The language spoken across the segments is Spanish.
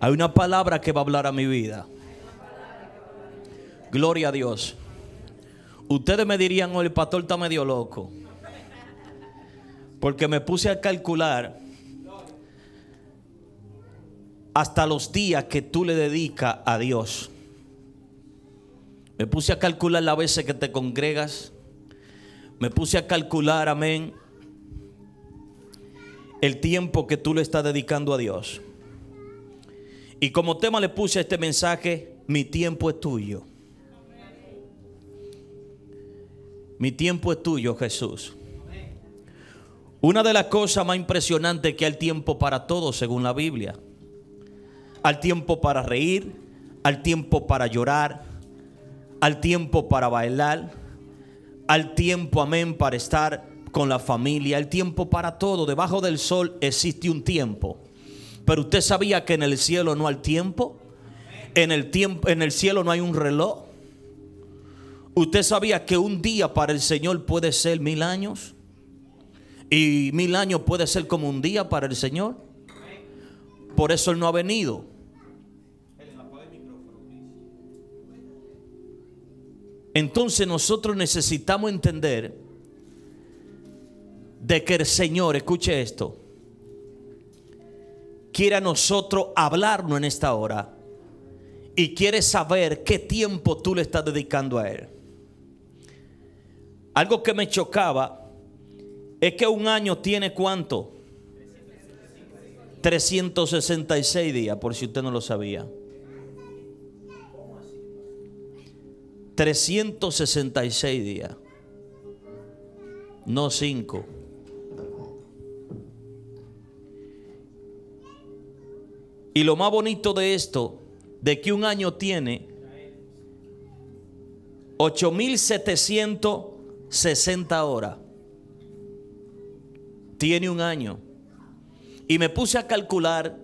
Hay una palabra que va a hablar a mi vida. Gloria a Dios. Ustedes me dirían, oh, el pastor está medio loco. Porque me puse a calcular hasta los días que tú le dedicas a Dios. Me puse a calcular las veces que te congregas. Me puse a calcular, amén, el tiempo que tú le estás dedicando a Dios. Y como tema le puse este mensaje, mi tiempo es tuyo. Mi tiempo es tuyo, Jesús. Una de las cosas más impresionantes que hay tiempo para todo, según la Biblia. Al tiempo para reír, al tiempo para llorar, al tiempo para bailar, al tiempo, amén, para estar con la familia, al tiempo para todo. Debajo del sol existe un tiempo. Pero usted sabía que en el cielo no hay tiempo. En el, tiempo, en el cielo no hay un reloj. Usted sabía que un día para el Señor puede ser mil años. Y mil años puede ser como un día para el Señor. Por eso Él no ha venido. Entonces nosotros necesitamos entender de que el Señor, escuche esto, quiere a nosotros hablarnos en esta hora y quiere saber qué tiempo tú le estás dedicando a Él. Algo que me chocaba es que un año tiene cuánto? 366 días, por si usted no lo sabía. 366 días. No 5. Y lo más bonito de esto, de que un año tiene 8.760 horas. Tiene un año. Y me puse a calcular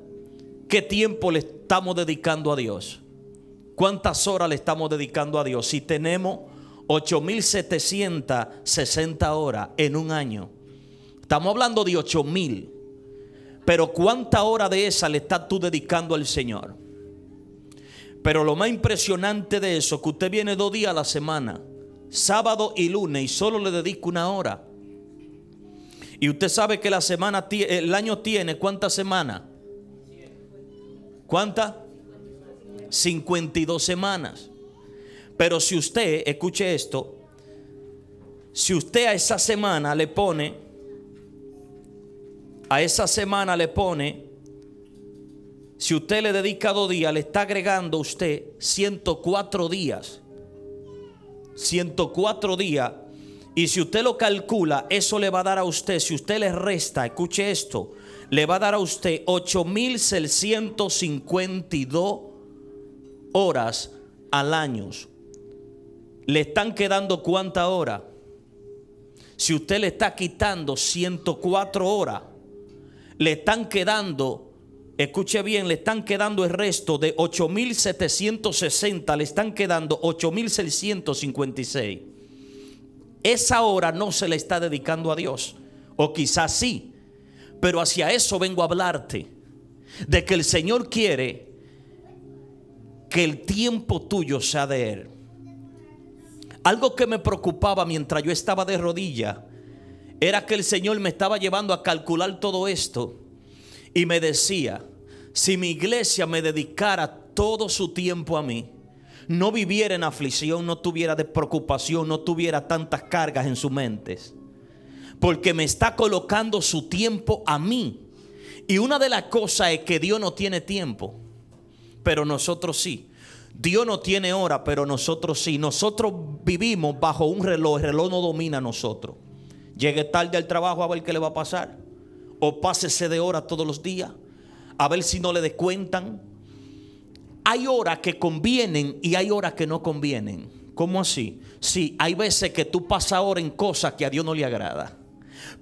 qué tiempo le estamos dedicando a Dios. ¿Cuántas horas le estamos dedicando a Dios? Si tenemos 8.760 horas en un año. Estamos hablando de 8.000. Pero cuánta hora de esa le estás tú dedicando al Señor. Pero lo más impresionante de eso, que usted viene dos días a la semana, sábado y lunes, y solo le dedico una hora. Y usted sabe que la semana, el año tiene cuántas semanas? ¿Cuántas? 52 semanas. Pero si usted, escuche esto, si usted a esa semana le pone a esa semana le pone, si usted le dedica dos días, le está agregando usted 104 días. 104 días. Y si usted lo calcula, eso le va a dar a usted, si usted le resta, escuche esto, le va a dar a usted 8.652 horas al año. ¿Le están quedando cuántas horas? Si usted le está quitando 104 horas, le están quedando, escuche bien, le están quedando el resto de 8.760, le están quedando 8.656. Esa hora no se le está dedicando a Dios, o quizás sí, pero hacia eso vengo a hablarte, de que el Señor quiere que el tiempo tuyo sea de Él. Algo que me preocupaba mientras yo estaba de rodilla era que el Señor me estaba llevando a calcular todo esto y me decía, si mi iglesia me dedicara todo su tiempo a mí, no viviera en aflicción, no tuviera despreocupación, no tuviera tantas cargas en sus mentes. Porque me está colocando su tiempo a mí. Y una de las cosas es que Dios no tiene tiempo, pero nosotros sí. Dios no tiene hora, pero nosotros sí. Nosotros vivimos bajo un reloj, el reloj no domina a nosotros. Llegue tarde al trabajo a ver qué le va a pasar. O pásese de hora todos los días. A ver si no le descuentan. Hay horas que convienen y hay horas que no convienen. ¿Cómo así? Sí, hay veces que tú pasas hora en cosas que a Dios no le agrada.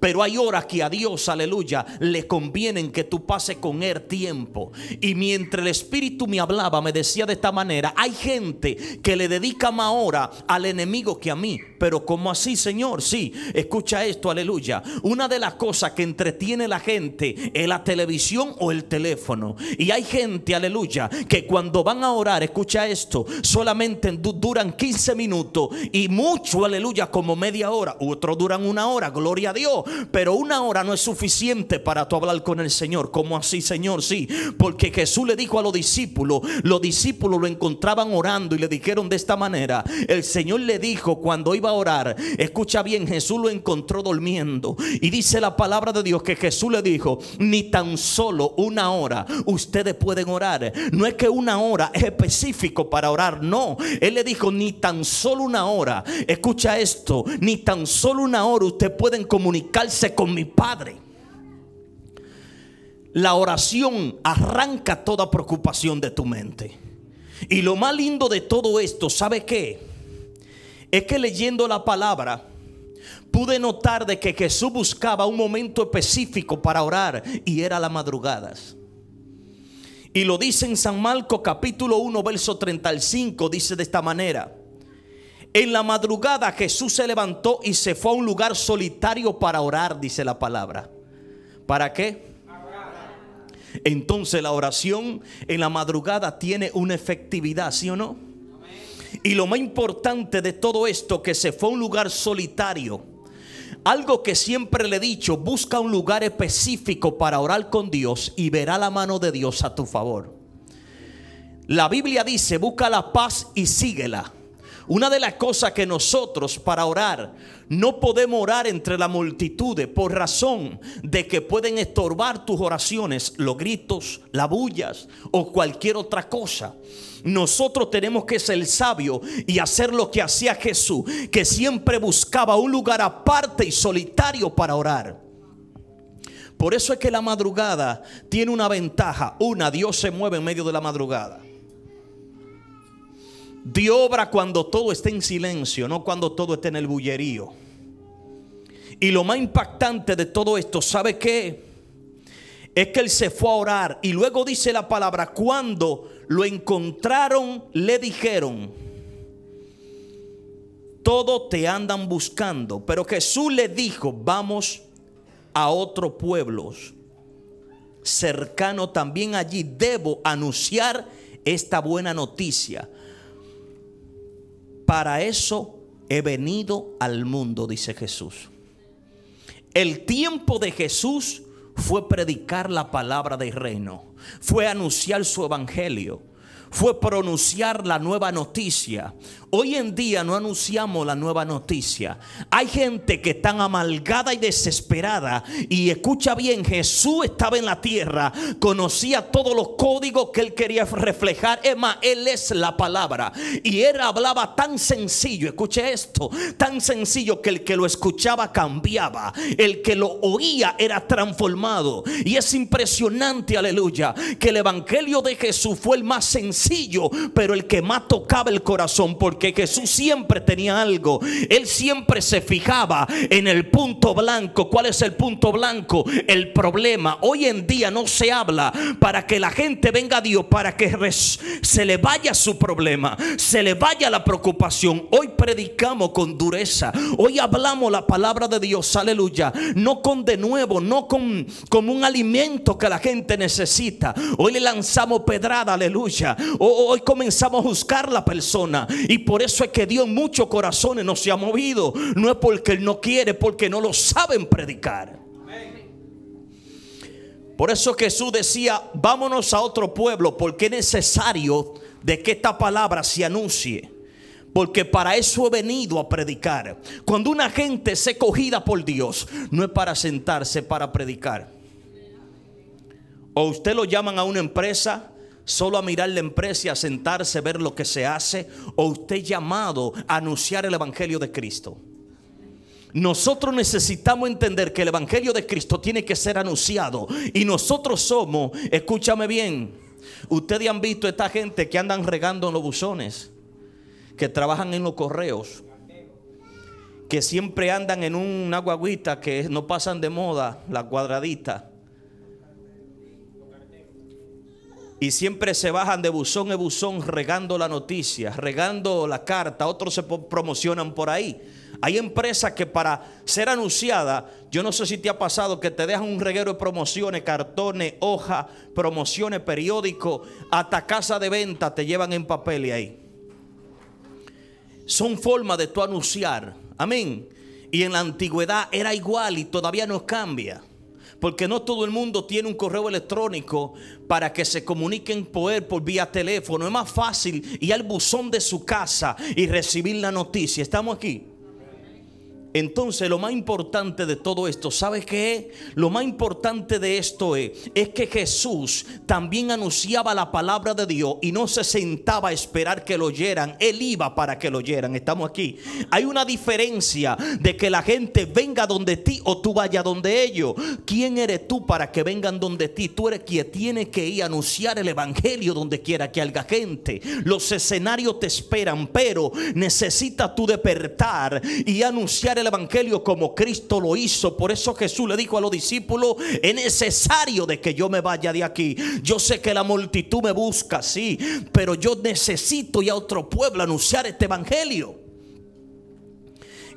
Pero hay horas que a Dios, aleluya, le convienen que tú pases con Él tiempo. Y mientras el Espíritu me hablaba, me decía de esta manera, hay gente que le dedica más hora al enemigo que a mí. Pero ¿cómo así, Señor? Sí, escucha esto, aleluya. Una de las cosas que entretiene la gente es la televisión o el teléfono. Y hay gente, aleluya, que cuando van a orar, escucha esto, solamente duran 15 minutos y mucho, aleluya, como media hora. Otros duran una hora, gloria a Dios pero una hora no es suficiente para tú hablar con el Señor. ¿Cómo así, Señor? Sí, porque Jesús le dijo a los discípulos, los discípulos lo encontraban orando y le dijeron de esta manera, el Señor le dijo cuando iba a orar, escucha bien, Jesús lo encontró durmiendo y dice la palabra de Dios que Jesús le dijo, ni tan solo una hora ustedes pueden orar. No es que una hora es específico para orar, no. Él le dijo, ni tan solo una hora, escucha esto, ni tan solo una hora ustedes pueden comunicar con mi Padre. La oración arranca toda preocupación de tu mente. Y lo más lindo de todo esto, ¿sabe qué? Es que leyendo la palabra, pude notar de que Jesús buscaba un momento específico para orar y era las madrugadas. Y lo dice en San Marcos capítulo 1, verso 35, dice de esta manera. En la madrugada Jesús se levantó y se fue a un lugar solitario para orar, dice la palabra. ¿Para qué? Entonces la oración en la madrugada tiene una efectividad, ¿sí o no? Y lo más importante de todo esto, que se fue a un lugar solitario. Algo que siempre le he dicho, busca un lugar específico para orar con Dios y verá la mano de Dios a tu favor. La Biblia dice, busca la paz y síguela. Una de las cosas que nosotros para orar no podemos orar entre la multitud por razón de que pueden estorbar tus oraciones, los gritos, las bullas o cualquier otra cosa. Nosotros tenemos que ser sabio y hacer lo que hacía Jesús, que siempre buscaba un lugar aparte y solitario para orar. Por eso es que la madrugada tiene una ventaja. Una, Dios se mueve en medio de la madrugada. Dios obra cuando todo está en silencio, no cuando todo esté en el bullerío. Y lo más impactante de todo esto, ¿sabe qué? Es que él se fue a orar y luego dice la palabra, cuando lo encontraron, le dijeron, todo te andan buscando. Pero Jesús le dijo, vamos a otro pueblo cercano también allí, debo anunciar esta buena noticia para eso he venido al mundo, dice Jesús. El tiempo de Jesús fue predicar la palabra del reino, fue anunciar su evangelio, fue pronunciar la nueva noticia. Hoy en día no anunciamos la nueva noticia. Hay gente que está amalgada y desesperada. Y escucha bien, Jesús estaba en la tierra, conocía todos los códigos que él quería reflejar. Es más, él es la palabra. Y él hablaba tan sencillo, escuche esto, tan sencillo que el que lo escuchaba cambiaba. El que lo oía era transformado. Y es impresionante, aleluya, que el Evangelio de Jesús fue el más sencillo, pero el que más tocaba el corazón. Porque Jesús siempre tenía algo. Él siempre se fijaba en el punto blanco. ¿Cuál es el punto blanco? El problema. Hoy en día no se habla para que la gente venga a Dios, para que se le vaya su problema, se le vaya la preocupación. Hoy predicamos con dureza. Hoy hablamos la palabra de Dios. Aleluya. No con de nuevo, no con, con un alimento que la gente necesita. Hoy le lanzamos pedrada. Aleluya. Hoy comenzamos a buscar la persona y por por eso es que Dios en muchos corazones no se ha movido. No es porque Él no quiere, porque no lo saben predicar. Por eso Jesús decía, vámonos a otro pueblo, porque es necesario de que esta palabra se anuncie. Porque para eso he venido a predicar. Cuando una gente se cogida por Dios, no es para sentarse, para predicar. O usted lo llaman a una empresa, solo a mirar la empresa a sentarse, ver lo que se hace, o usted llamado a anunciar el Evangelio de Cristo. Nosotros necesitamos entender que el Evangelio de Cristo tiene que ser anunciado. Y nosotros somos, escúchame bien, ustedes han visto esta gente que andan regando en los buzones, que trabajan en los correos, que siempre andan en una guaguita que no pasan de moda, la cuadradita y siempre se bajan de buzón en buzón regando la noticia, regando la carta, otros se promocionan por ahí. Hay empresas que para ser anunciada, yo no sé si te ha pasado que te dejan un reguero de promociones, cartones, hojas, promociones, periódico, hasta casa de venta te llevan en papel y ahí. Son formas de tú anunciar. Amén. Y en la antigüedad era igual y todavía no cambia porque no todo el mundo tiene un correo electrónico para que se comuniquen poder por vía teléfono. Es más fácil ir al buzón de su casa y recibir la noticia. ¿Estamos aquí? Entonces lo más importante de todo esto, ¿sabes qué Lo más importante de esto es, que Jesús también anunciaba la palabra de Dios y no se sentaba a esperar que lo oyeran. Él iba para que lo oyeran. Estamos aquí. Hay una diferencia de que la gente venga donde ti o tú vayas donde ellos. ¿Quién eres tú para que vengan donde ti? Tú eres quien tiene que ir a anunciar el Evangelio donde quiera que haya gente. Los escenarios te esperan, pero necesitas tú despertar y anunciar el el Evangelio como Cristo lo hizo. Por eso Jesús le dijo a los discípulos, es necesario de que yo me vaya de aquí. Yo sé que la multitud me busca, sí, pero yo necesito y a otro pueblo anunciar este Evangelio.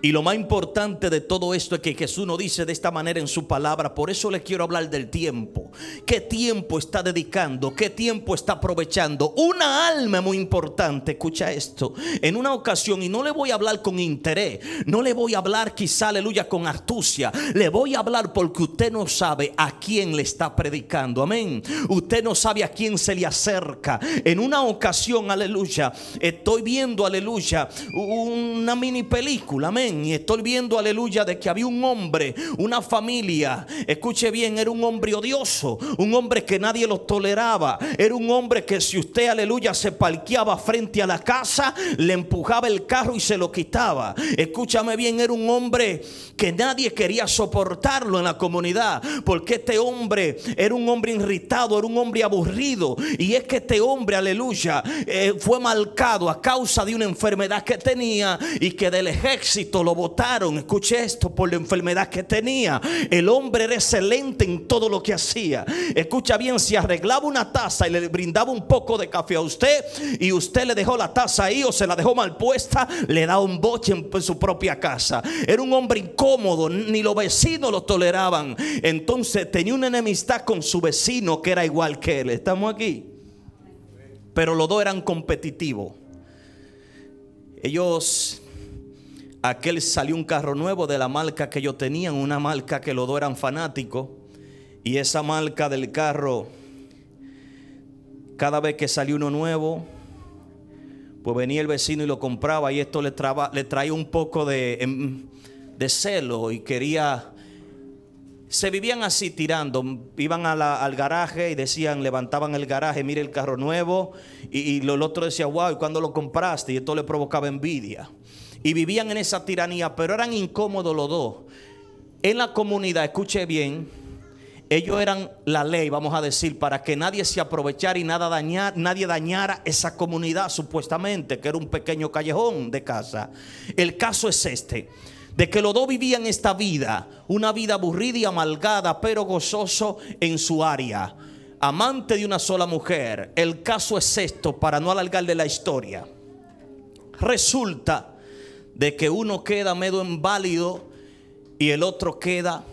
Y lo más importante de todo esto es que Jesús nos dice de esta manera en su palabra. Por eso le quiero hablar del tiempo. ¿Qué tiempo está dedicando? ¿Qué tiempo está aprovechando? Una alma muy importante, escucha esto. En una ocasión, y no le voy a hablar con interés, no le voy a hablar quizá, aleluya, con astucia. Le voy a hablar porque usted no sabe a quién le está predicando. Amén. Usted no sabe a quién se le acerca. En una ocasión, aleluya, estoy viendo, aleluya, una mini película. Amén y estoy viendo, aleluya, de que había un hombre, una familia, escuche bien, era un hombre odioso, un hombre que nadie lo toleraba, era un hombre que si usted, aleluya, se parqueaba frente a la casa, le empujaba el carro y se lo quitaba. Escúchame bien, era un hombre que nadie quería soportarlo en la comunidad, porque este hombre era un hombre irritado, era un hombre aburrido, y es que este hombre, aleluya, eh, fue malcado a causa de una enfermedad que tenía y que del ejército lo votaron, escuché esto, por la enfermedad que tenía. El hombre era excelente en todo lo que hacía. Escucha bien, si arreglaba una taza y le brindaba un poco de café a usted y usted le dejó la taza ahí o se la dejó mal puesta, le daba un boche en su propia casa. Era un hombre incómodo, ni los vecinos lo toleraban. Entonces tenía una enemistad con su vecino que era igual que él. ¿Estamos aquí? Pero los dos eran competitivos. Ellos aquel salió un carro nuevo de la marca que yo tenía, una marca que los dos eran fanáticos. Y esa marca del carro, cada vez que salió uno nuevo, pues venía el vecino y lo compraba y esto le, traba, le traía un poco de, em, celo y quería... Se vivían así tirando, iban al garaje y decían, levantaban el garaje, mire el carro nuevo, y, y el otro decía, wow, ¿y cuándo lo compraste? Y esto le provocaba envidia y vivían en esa tiranía, pero eran incómodos los dos. En la comunidad, escuche bien, ellos eran la ley, vamos a decir, para que nadie se aprovechara y nada nadie dañara esa comunidad supuestamente, que era un pequeño callejón de casa. El caso es este, de que los dos vivían esta vida, una vida aburrida y amalgada, pero gozoso en su área. Amante de una sola mujer. El caso es esto, para no alargarle la historia. Resulta de que uno queda medio inválido y el otro queda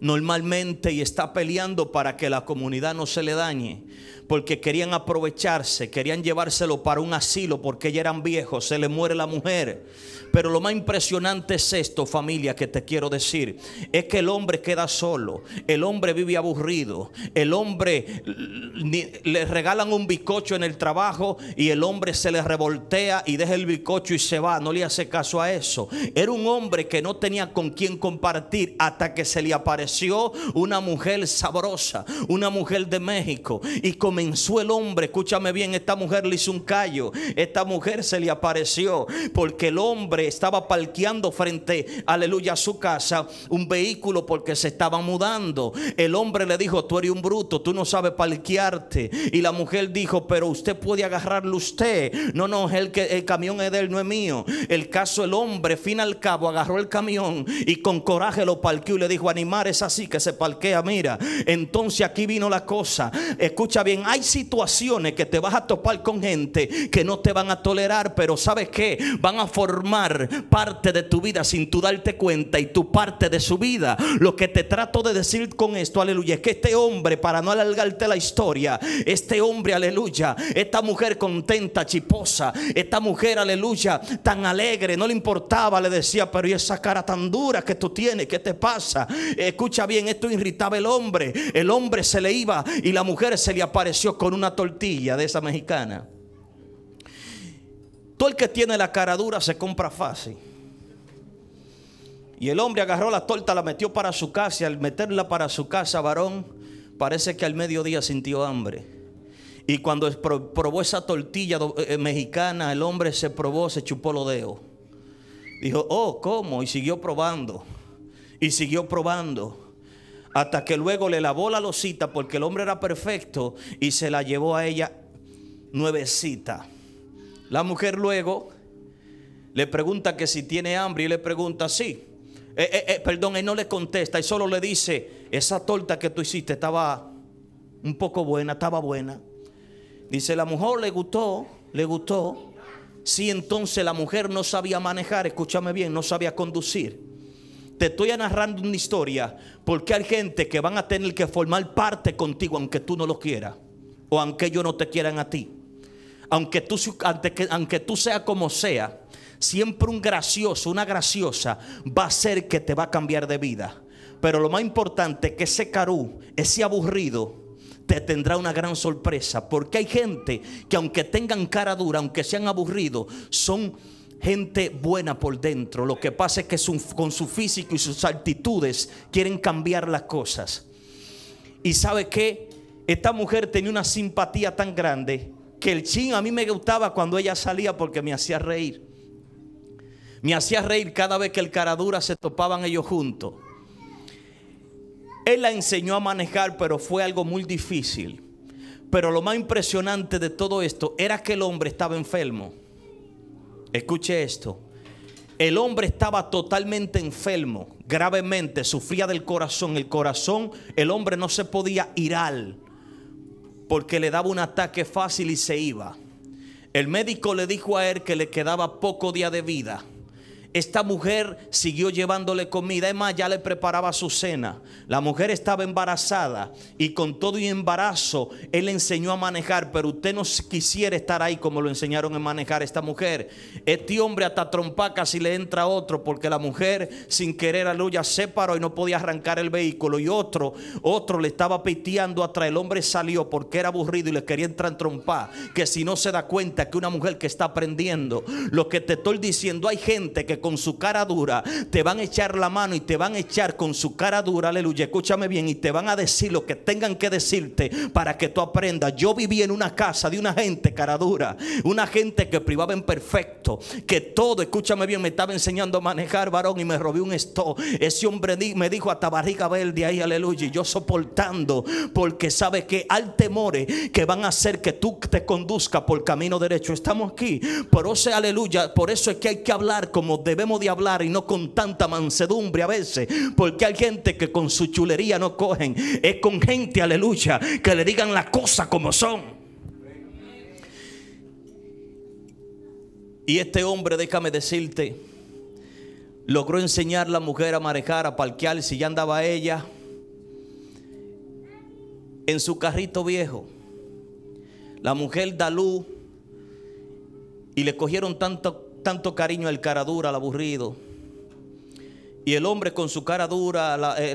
normalmente y está peleando para que la comunidad no se le dañe, porque querían aprovecharse, querían llevárselo para un asilo porque ya eran viejos, se le muere la mujer. Pero lo más impresionante es esto, familia, que te quiero decir, es que el hombre queda solo, el hombre vive aburrido, el hombre le regalan un bizcocho en el trabajo y el hombre se le revoltea y deja el bizcocho y se va, no le hace caso a eso. Era un hombre que no tenía con quién compartir hasta que se le apareció apareció una mujer sabrosa, una mujer de México. Y comenzó el hombre, escúchame bien, esta mujer le hizo un callo. Esta mujer se le apareció porque el hombre estaba parqueando frente, aleluya, a su casa un vehículo porque se estaba mudando. El hombre le dijo, tú eres un bruto, tú no sabes parquearte. Y la mujer dijo, pero usted puede agarrarlo usted. No, no, el, que, el camión es de él, no es mío. El caso, el hombre, fin al cabo, agarró el camión y con coraje lo parqueó y le dijo, animar así, que se parquea, mira. Entonces aquí vino la cosa. Escucha bien, hay situaciones que te vas a topar con gente que no te van a tolerar, pero ¿sabes que Van a formar parte de tu vida sin tú darte cuenta y tu parte de su vida. Lo que te trato de decir con esto, aleluya, es que este hombre, para no alargarte la historia, este hombre, aleluya, esta mujer contenta, chiposa, esta mujer, aleluya, tan alegre, no le importaba, le decía, pero ¿y esa cara tan dura que tú tienes? ¿Qué te pasa? Escucha Escucha bien, esto irritaba el hombre. El hombre se le iba y la mujer se le apareció con una tortilla de esa mexicana. Todo el que tiene la cara dura se compra fácil. Y el hombre agarró la torta, la metió para su casa. Y al meterla para su casa, varón, parece que al mediodía sintió hambre. Y cuando probó esa tortilla eh, eh, mexicana, el hombre se probó, se chupó los dedos. Dijo, oh, ¿cómo? Y siguió probando y siguió probando hasta que luego le lavó la losita porque el hombre era perfecto y se la llevó a ella nuevecita. La mujer luego le pregunta que si tiene hambre y le pregunta sí. Eh, eh, eh, perdón, él no le contesta y solo le dice, esa torta que tú hiciste estaba un poco buena, estaba buena. Dice, la mujer le gustó, le gustó. Si sí, entonces la mujer no sabía manejar, escúchame bien, no sabía conducir. Te estoy narrando una historia porque hay gente que van a tener que formar parte contigo aunque tú no lo quieras o aunque ellos no te quieran a ti. Aunque tú, aunque tú sea como sea, siempre un gracioso, una graciosa va a ser que te va a cambiar de vida. Pero lo más importante es que ese carú, ese aburrido, te tendrá una gran sorpresa. Porque hay gente que aunque tengan cara dura, aunque sean aburridos, son gente buena por dentro. Lo que pasa es que con su físico y sus actitudes quieren cambiar las cosas. Y sabe que esta mujer tenía una simpatía tan grande que el chino a mí me gustaba cuando ella salía porque me hacía reír. Me hacía reír cada vez que el caradura se topaban ellos juntos. Él la enseñó a manejar, pero fue algo muy difícil. Pero lo más impresionante de todo esto era que el hombre estaba enfermo. Escuche esto. El hombre estaba totalmente enfermo, gravemente, sufría del corazón. El corazón, el hombre no se podía ir al porque le daba un ataque fácil y se iba. El médico le dijo a él que le quedaba poco día de vida. Esta mujer siguió llevándole comida. Es más, ya le preparaba su cena. La mujer estaba embarazada y con todo y embarazo, él le enseñó a manejar. Pero usted no quisiera estar ahí como lo enseñaron a manejar esta mujer. Este hombre hasta trompa casi le entra otro porque la mujer sin querer, aleluya, se paró y no podía arrancar el vehículo. Y otro, otro le estaba piteando atrás. el hombre salió porque era aburrido y le quería entrar en trompa. Que si no se da cuenta que una mujer que está aprendiendo, lo que te estoy diciendo, hay gente que con su cara dura te van a echar la mano y te van a echar con su cara dura, aleluya, escúchame bien, y te van a decir lo que tengan que decirte para que tú aprendas. Yo viví en una casa de una gente cara dura, una gente que privaba en perfecto, que todo, escúchame bien, me estaba enseñando a manejar varón y me robé un esto. Ese hombre me dijo hasta barriga verde ahí, aleluya, y yo soportando, porque sabe que hay temores que van a hacer que tú te conduzca por camino derecho. Estamos aquí, por eso, aleluya, por eso es que hay que hablar como debemos de hablar y no con tanta mansedumbre a veces, porque hay gente que con su chulería no cogen, es con gente, aleluya, que le digan las cosas como son. Y este hombre, déjame decirte, logró enseñar a la mujer a manejar, a parquear, si ya andaba ella en su carrito viejo. La mujer da luz y le cogieron tanto tanto cariño al cara dura, al aburrido. Y el hombre con su cara dura, la, eh,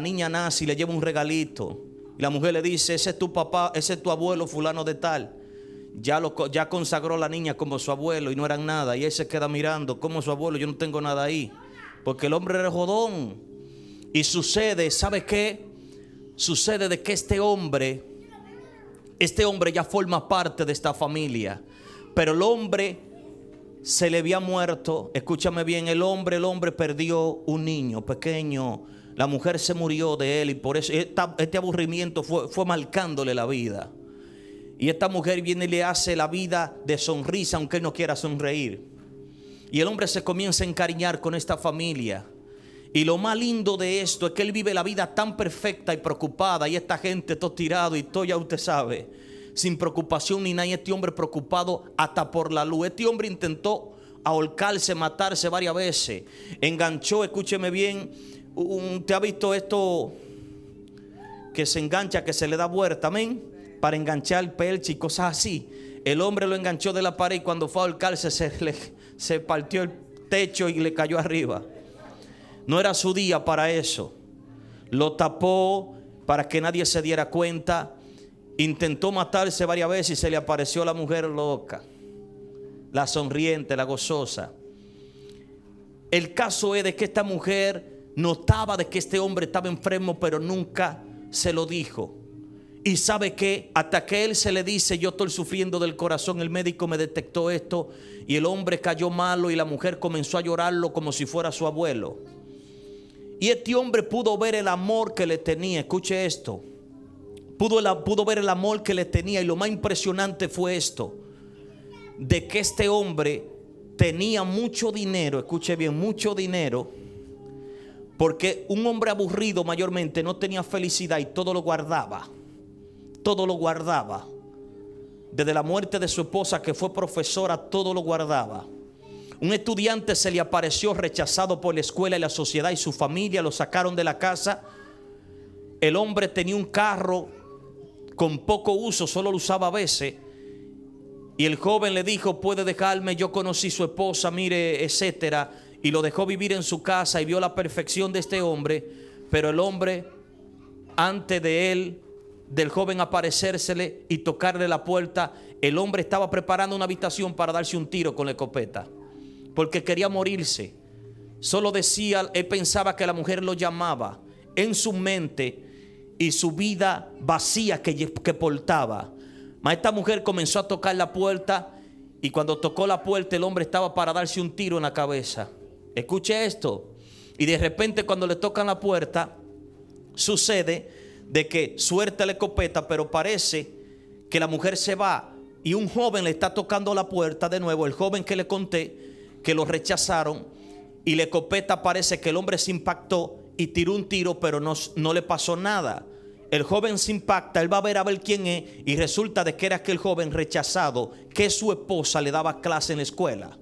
niña nace... niña le lleva un regalito. Y la mujer le dice, ese es tu papá, ese es tu abuelo fulano de tal. Ya, lo, ya consagró la niña como su abuelo y no eran nada. Y él se queda mirando, como su abuelo, yo no tengo nada ahí. Porque el hombre era jodón. Y sucede, ¿sabe qué? Sucede de que este hombre, este hombre ya forma parte de esta familia. Pero el hombre se le había muerto, escúchame bien, el hombre, el hombre perdió un niño pequeño, la mujer se murió de él y por eso este aburrimiento fue, fue marcándole la vida. Y esta mujer viene y le hace la vida de sonrisa, aunque él no quiera sonreír. Y el hombre se comienza a encariñar con esta familia. Y lo más lindo de esto es que él vive la vida tan perfecta y preocupada y esta gente todo tirado y todo ya usted sabe sin preocupación ni nadie este hombre preocupado hasta por la luz. Este hombre intentó ahorcarse, matarse varias veces. Enganchó, escúcheme bien. ¿Te ha visto esto que se engancha, que se le da vuelta? Amén. Para enganchar pelche y cosas así. El hombre lo enganchó de la pared y cuando fue a ahorcarse se, se partió el techo y le cayó arriba. No era su día para eso. Lo tapó para que nadie se diera cuenta. Intentó matarse varias veces y se le apareció la mujer loca, la sonriente, la gozosa. El caso es de que esta mujer notaba de que este hombre estaba enfermo, pero nunca se lo dijo. Y sabe que hasta que él se le dice, yo estoy sufriendo del corazón, el médico me detectó esto y el hombre cayó malo y la mujer comenzó a llorarlo como si fuera su abuelo. Y este hombre pudo ver el amor que le tenía. Escuche esto. Pudo, ver el amor que le tenía y lo más impresionante fue esto, de que este hombre tenía mucho dinero, escuche bien, mucho dinero, porque un hombre aburrido mayormente no tenía felicidad y todo lo guardaba, todo lo guardaba. Desde la muerte de su esposa, que fue profesora, todo lo guardaba. Un estudiante se le apareció rechazado por la escuela y la sociedad y su familia lo sacaron de la casa. El hombre tenía un carro con poco uso, solo lo usaba a veces. Y el joven le dijo, puede dejarme, yo conocí su esposa, mire, etcétera. Y lo dejó vivir en su casa y vio la perfección de este hombre. Pero el hombre, antes de él, del joven aparecérsele y tocarle la puerta, el hombre estaba preparando una habitación para darse un tiro con la escopeta. Porque quería morirse. Solo decía, él pensaba que la mujer lo llamaba. En su mente y su vida vacía que, que portaba. esta mujer comenzó a tocar la puerta y cuando tocó la puerta el hombre estaba para darse un tiro en la cabeza. Escuche esto. Y de repente cuando le tocan la puerta, sucede de que suelta la escopeta, pero parece que la mujer se va y un joven le está tocando la puerta de nuevo, el joven que le conté, que lo rechazaron, y la escopeta parece que el hombre se impactó y tiró un tiro, pero no, le pasó nada. El joven se impacta, él va a ver a ver quién es y resulta de que era aquel joven rechazado que su esposa le daba clase en la escuela.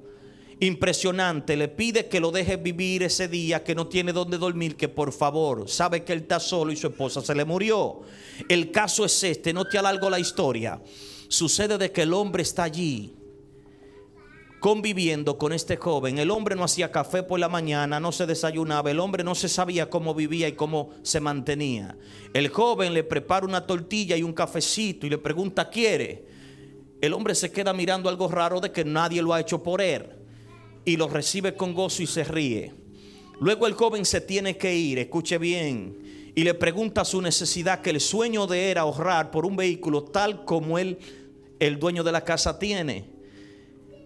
Impresionante, le pide que lo deje vivir ese día, que no tiene dónde dormir, que por favor, sabe que él está solo y su esposa se le murió. El caso es este, no te alargo la historia. Sucede de que el hombre está allí, conviviendo con este joven. El hombre no hacía café por la mañana, no se desayunaba, el hombre no se sabía cómo vivía y cómo se mantenía. El joven le prepara una tortilla y un cafecito y le pregunta, ¿quiere? El hombre se queda mirando algo raro de que nadie lo ha hecho por él y lo recibe con gozo y se ríe. Luego el joven se tiene que ir, escuche bien, y le pregunta su necesidad, que el sueño de él era ahorrar por un vehículo tal como él, el dueño de la casa tiene.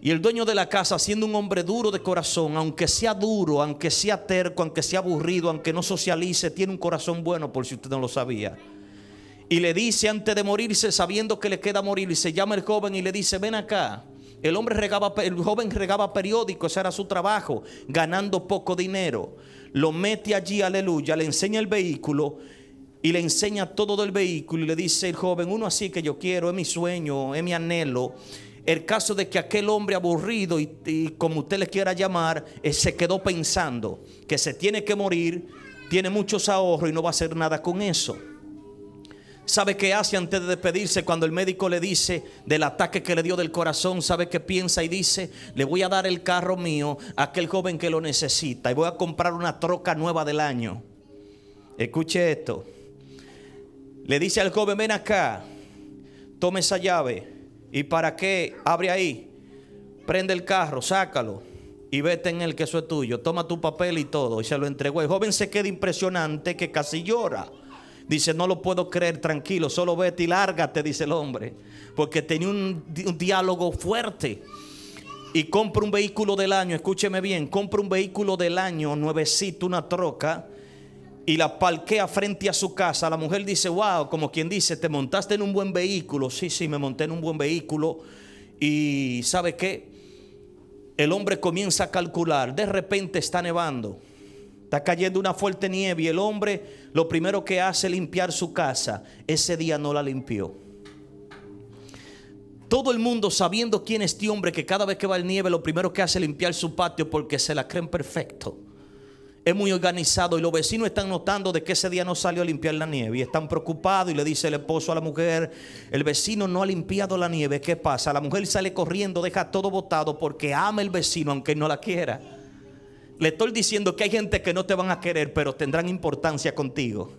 Y el dueño de la casa, siendo un hombre duro de corazón, aunque sea duro, aunque sea terco, aunque sea aburrido, aunque no socialice, tiene un corazón bueno, por si usted no lo sabía. Y le dice antes de morirse, sabiendo que le queda morir, y se llama el joven y le dice, ven acá. El hombre regaba, el joven regaba periódicos, ese era su trabajo, ganando poco dinero. Lo mete allí, aleluya, le enseña el vehículo y le enseña todo del vehículo y le dice el joven, uno así que yo quiero, es mi sueño, es mi anhelo el caso de que aquel hombre aburrido y, como usted le quiera llamar, eh, se quedó pensando que se tiene que morir, tiene muchos ahorros y no va a hacer nada con eso. ¿Sabe qué hace antes de despedirse cuando el médico le dice del ataque que le dio del corazón? ¿Sabe qué piensa y dice? Le voy a dar el carro mío a aquel joven que lo necesita y voy a comprar una troca nueva del año. Escuche esto. Le dice al joven, ven acá, tome esa llave ¿Y para qué? Abre ahí. Prende el carro, sácalo y vete en el que eso es tuyo. Toma tu papel y todo. Y se lo entregó. El joven se queda impresionante que casi llora. Dice, no lo puedo creer, tranquilo, solo vete y lárgate, dice el hombre. Porque tenía un, un diálogo fuerte. Y compra un vehículo del año, escúcheme bien, compra un vehículo del año, nuevecito, una troca y la parquea frente a su casa, la mujer dice, wow, como quien dice, te montaste en un buen vehículo. Sí, sí, me monté en un buen vehículo. Y ¿sabe qué? El hombre comienza a calcular, de repente está nevando. Está cayendo una fuerte nieve y el hombre lo primero que hace es limpiar su casa. Ese día no la limpió. Todo el mundo sabiendo quién es este hombre que cada vez que va el nieve lo primero que hace es limpiar su patio porque se la creen perfecto es muy organizado y los vecinos están notando de que ese día no salió a limpiar la nieve y están preocupados y le dice el esposo a la mujer, el vecino no ha limpiado la nieve, ¿qué pasa? La mujer sale corriendo, deja todo botado porque ama el vecino aunque no la quiera. Le estoy diciendo que hay gente que no te van a querer, pero tendrán importancia contigo.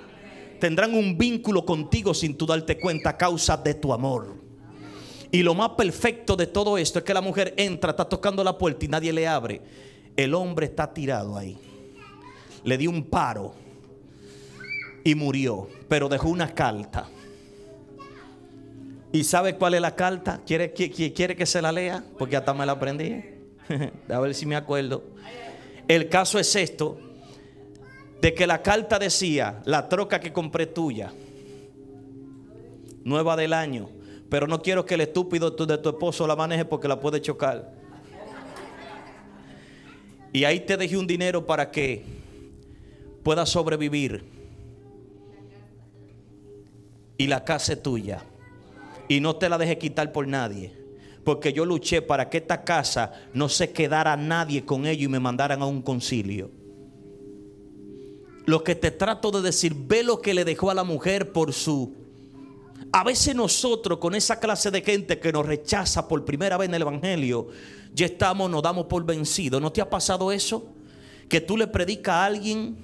Tendrán un vínculo contigo sin tú darte cuenta a causa de tu amor. Y lo más perfecto de todo esto es que la mujer entra, está tocando la puerta y nadie le abre. El hombre está tirado ahí le dio un paro y murió, pero dejó una carta. ¿Y sabes cuál es la carta? ¿Quiere, quiere que se la lea? Porque hasta me la aprendí. A ver si me acuerdo. El caso es esto, de que la carta decía, la troca que compré tuya, nueva del año, pero no quiero que el estúpido de tu esposo la maneje porque la puede chocar. Y ahí te dejé un dinero para que pueda sobrevivir y la casa es tuya. Y no te la deje quitar por nadie. Porque yo luché para que esta casa no se quedara nadie con ello. y me mandaran a un concilio. Lo que te trato de decir, ve lo que le dejó a la mujer por su... A veces nosotros con esa clase de gente que nos rechaza por primera vez en el Evangelio, ya estamos, nos damos por vencidos. ¿No te ha pasado eso? Que tú le predicas a alguien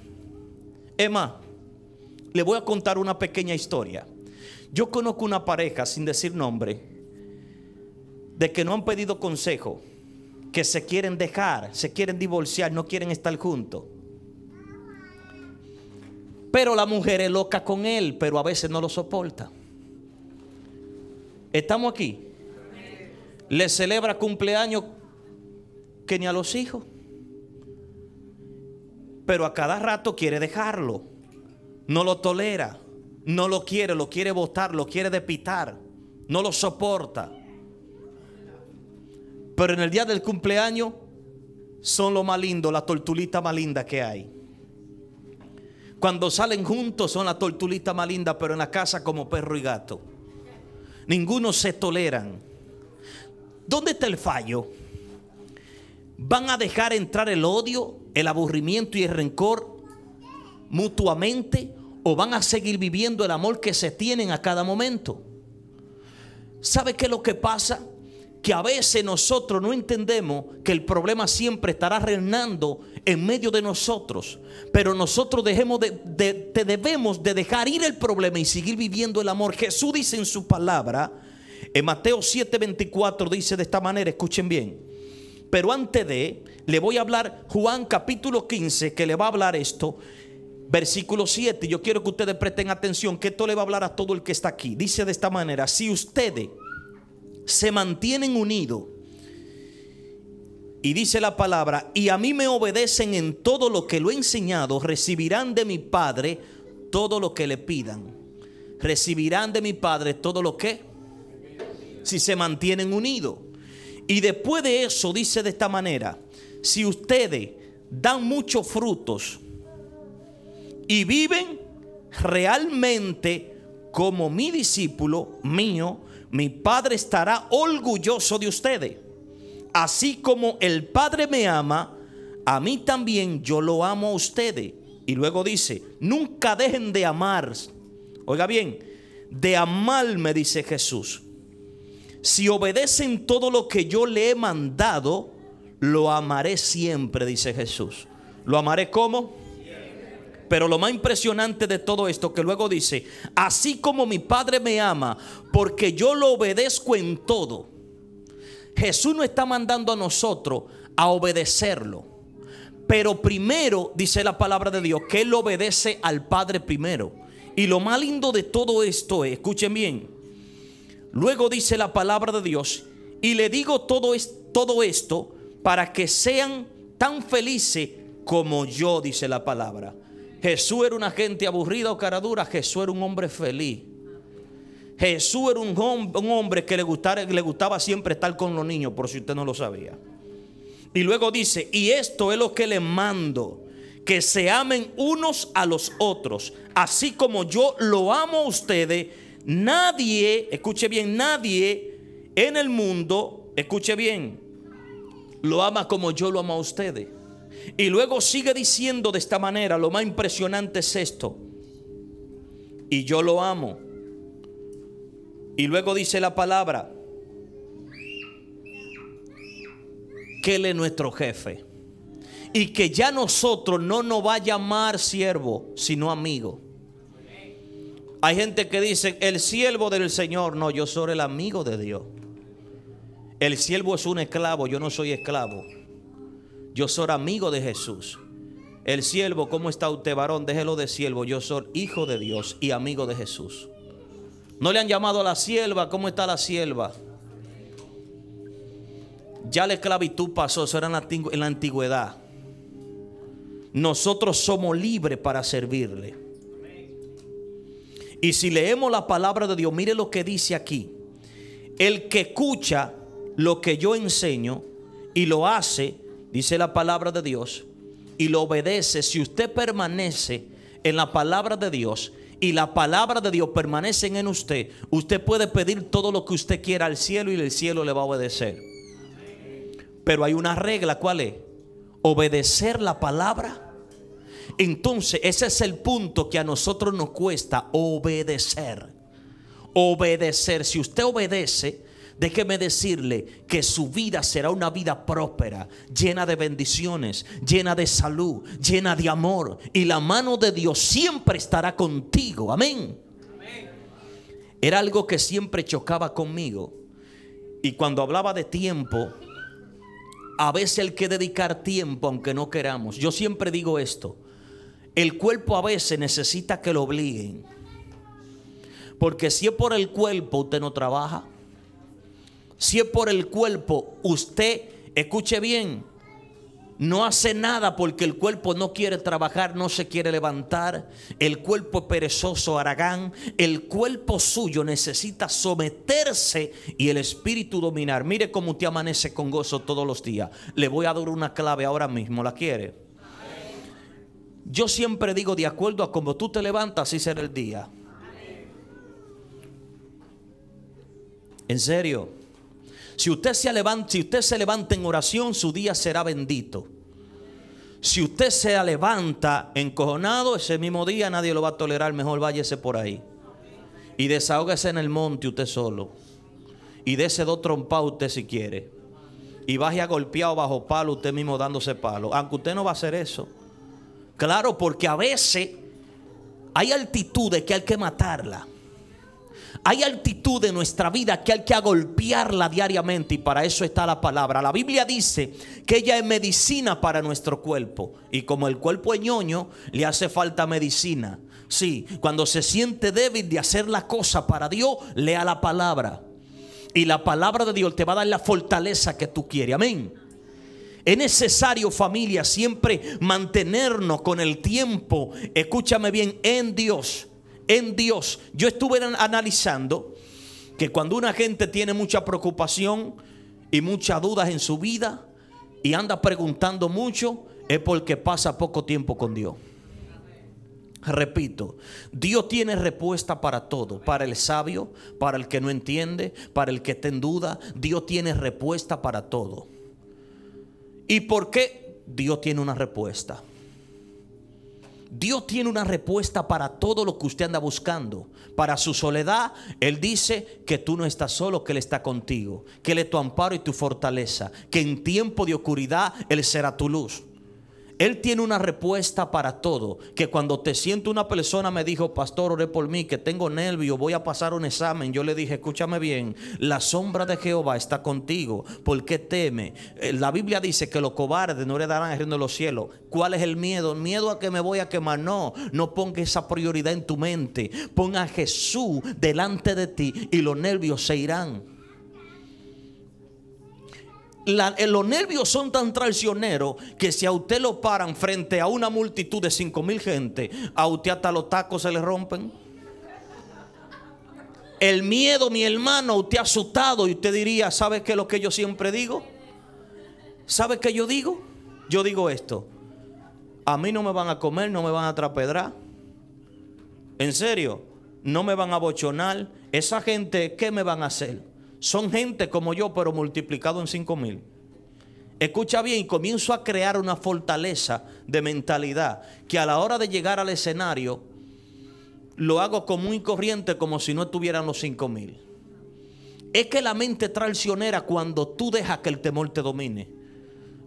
Emma, le voy a contar una pequeña historia. Yo conozco una pareja, sin decir nombre, de que no han pedido consejo, que se quieren dejar, se quieren divorciar, no quieren estar juntos. Pero la mujer es loca con él, pero a veces no lo soporta. Estamos aquí. Le celebra cumpleaños que ni a los hijos pero a cada rato quiere dejarlo. No lo tolera, no lo quiere, lo quiere botar, lo quiere depitar, no lo soporta. Pero en el día del cumpleaños son lo más lindo, la tortulita más linda que hay. Cuando salen juntos son la tortulita más linda, pero en la casa como perro y gato. Ninguno se toleran. ¿Dónde está el fallo? ¿Van a dejar entrar el odio, el aburrimiento y el rencor mutuamente? ¿O van a seguir viviendo el amor que se tienen a cada momento? ¿Sabe qué es lo que pasa? Que a veces nosotros no entendemos que el problema siempre estará reinando en medio de nosotros. Pero nosotros dejemos de, debemos de dejar ir el problema y seguir viviendo el amor. Jesús dice en su palabra, en Mateo 7:24 dice de esta manera, escuchen bien. Pero antes de, le voy a hablar Juan capítulo 15, que le va a hablar esto, versículo 7. Yo quiero que ustedes presten atención, que esto le va a hablar a todo el que está aquí. Dice de esta manera, si ustedes se mantienen unidos, y dice la palabra, y a mí me obedecen en todo lo que lo he enseñado, recibirán de mi Padre todo lo que le pidan. Recibirán de mi Padre todo lo que, si se mantienen unidos. Y después de eso dice de esta manera, si ustedes dan muchos frutos y viven realmente como mi discípulo mío, mi Padre estará orgulloso de ustedes. Así como el Padre me ama, a mí también yo lo amo a ustedes. Y luego dice, nunca dejen de amar. Oiga bien, de amar me dice Jesús si obedecen todo lo que yo le he mandado, lo amaré siempre, dice Jesús. ¿Lo amaré cómo? Pero lo más impresionante de todo esto que luego dice, así como mi Padre me ama, porque yo lo obedezco en todo. Jesús no está mandando a nosotros a obedecerlo. Pero primero dice la palabra de Dios que Él obedece al Padre primero. Y lo más lindo de todo esto es, escuchen bien, Luego dice la palabra de Dios, y le digo todo, esto para que sean tan felices como yo, dice la palabra. Jesús era una gente aburrida o cara dura, Jesús era un hombre feliz. Jesús era un, hombre que le, le gustaba siempre estar con los niños, por si usted no lo sabía. Y luego dice, y esto es lo que le mando, que se amen unos a los otros, así como yo lo amo a ustedes Nadie, escuche bien, nadie en el mundo, escuche bien, lo ama como yo lo amo a ustedes. Y luego sigue diciendo de esta manera, lo más impresionante es esto. Y yo lo amo. Y luego dice la palabra, que él es nuestro jefe. Y que ya nosotros no nos va a llamar siervo, sino amigo. Hay gente que dice, el siervo del Señor, no, yo soy el amigo de Dios. El siervo es un esclavo, yo no soy esclavo. Yo soy amigo de Jesús. El siervo, ¿cómo está usted, varón? Déjelo de siervo, yo soy hijo de Dios y amigo de Jesús. No le han llamado a la sierva, ¿cómo está la sierva? Ya la esclavitud pasó, eso era en la antigüedad. Nosotros somos libres para servirle. Y si leemos la palabra de Dios, mire lo que dice aquí. El que escucha lo que yo enseño y lo hace, dice la palabra de Dios, y lo obedece, si usted permanece en la palabra de Dios y la palabra de Dios permanece en usted, usted puede pedir todo lo que usted quiera al cielo y el cielo le va a obedecer. Pero hay una regla, ¿cuál es? Obedecer la palabra entonces, ese es el punto que a nosotros nos cuesta obedecer. Obedecer. Si usted obedece, Déjeme decirle que su vida será una vida próspera, llena de bendiciones, llena de salud, llena de amor. Y la mano de Dios siempre estará contigo. Amén. Era algo que siempre chocaba conmigo. Y cuando hablaba de tiempo, a veces hay que dedicar tiempo aunque no queramos. Yo siempre digo esto. El cuerpo a veces necesita que lo obliguen. Porque si es por el cuerpo, usted no trabaja. Si es por el cuerpo, usted, escuche bien, no hace nada porque el cuerpo no quiere trabajar, no se quiere levantar. El cuerpo es perezoso, Aragán. El cuerpo suyo necesita someterse y el espíritu dominar. Mire cómo usted amanece con gozo todos los días. Le voy a dar una clave ahora mismo. ¿La quiere? Yo siempre digo, de acuerdo a como tú te levantas, así será el día. En serio. Si usted, se levanta, si usted se levanta en oración, su día será bendito. Si usted se levanta encojonado, ese mismo día nadie lo va a tolerar. Mejor váyase por ahí. Y desahógese en el monte usted solo. Y dése dos trompados usted si quiere. Y baje a golpeado bajo palo usted mismo dándose palo. Aunque usted no va a hacer eso. Claro, porque a veces hay altitudes que hay que matarla. Hay altitud en nuestra vida que hay que agolpearla diariamente y para eso está la palabra. La Biblia dice que ella es medicina para nuestro cuerpo y como el cuerpo es ñoño, le hace falta medicina. Sí, cuando se siente débil de hacer la cosa para Dios, lea la palabra. Y la palabra de Dios te va a dar la fortaleza que tú quieres. Amén. Es necesario familia siempre mantenernos con el tiempo, escúchame bien, en Dios, en Dios. Yo estuve analizando que cuando una gente tiene mucha preocupación y muchas dudas en su vida y anda preguntando mucho, es porque pasa poco tiempo con Dios. Repito, Dios tiene respuesta para todo, para el sabio, para el que no entiende, para el que está en duda, Dios tiene respuesta para todo. ¿Y por qué? Dios tiene una respuesta. Dios tiene una respuesta para todo lo que usted anda buscando. Para su soledad, Él dice que tú no estás solo, que Él está contigo, que Él es tu amparo y tu fortaleza, que en tiempo de oscuridad Él será tu luz. Él tiene una respuesta para todo. Que cuando te siento una persona me dijo, pastor, ore por mí, que tengo nervios voy a pasar un examen. Yo le dije, escúchame bien, la sombra de Jehová está contigo. ¿Por qué teme? Eh, la Biblia dice que los cobardes no le darán el reino de los cielos. ¿Cuál es el miedo? miedo a que me voy a quemar. No, no ponga esa prioridad en tu mente. Ponga a Jesús delante de ti y los nervios se irán. Eh, los nervios son tan traicioneros que si a usted lo paran frente a una multitud de cinco mil gente, a usted hasta los tacos se le rompen. El miedo, mi hermano, usted asustado y usted diría, ¿sabe qué es lo que yo siempre digo? ¿Sabe qué yo digo? Yo digo esto. A mí no me van a comer, no me van a trapedrar. En serio, no me van a bochonar. Esa gente, ¿qué me van a hacer? Son gente como yo, pero multiplicado en 5 mil. Escucha bien, y comienzo a crear una fortaleza de mentalidad que a la hora de llegar al escenario lo hago común y corriente como si no estuvieran los 5 mil. Es que la mente traicionera cuando tú dejas que el temor te domine.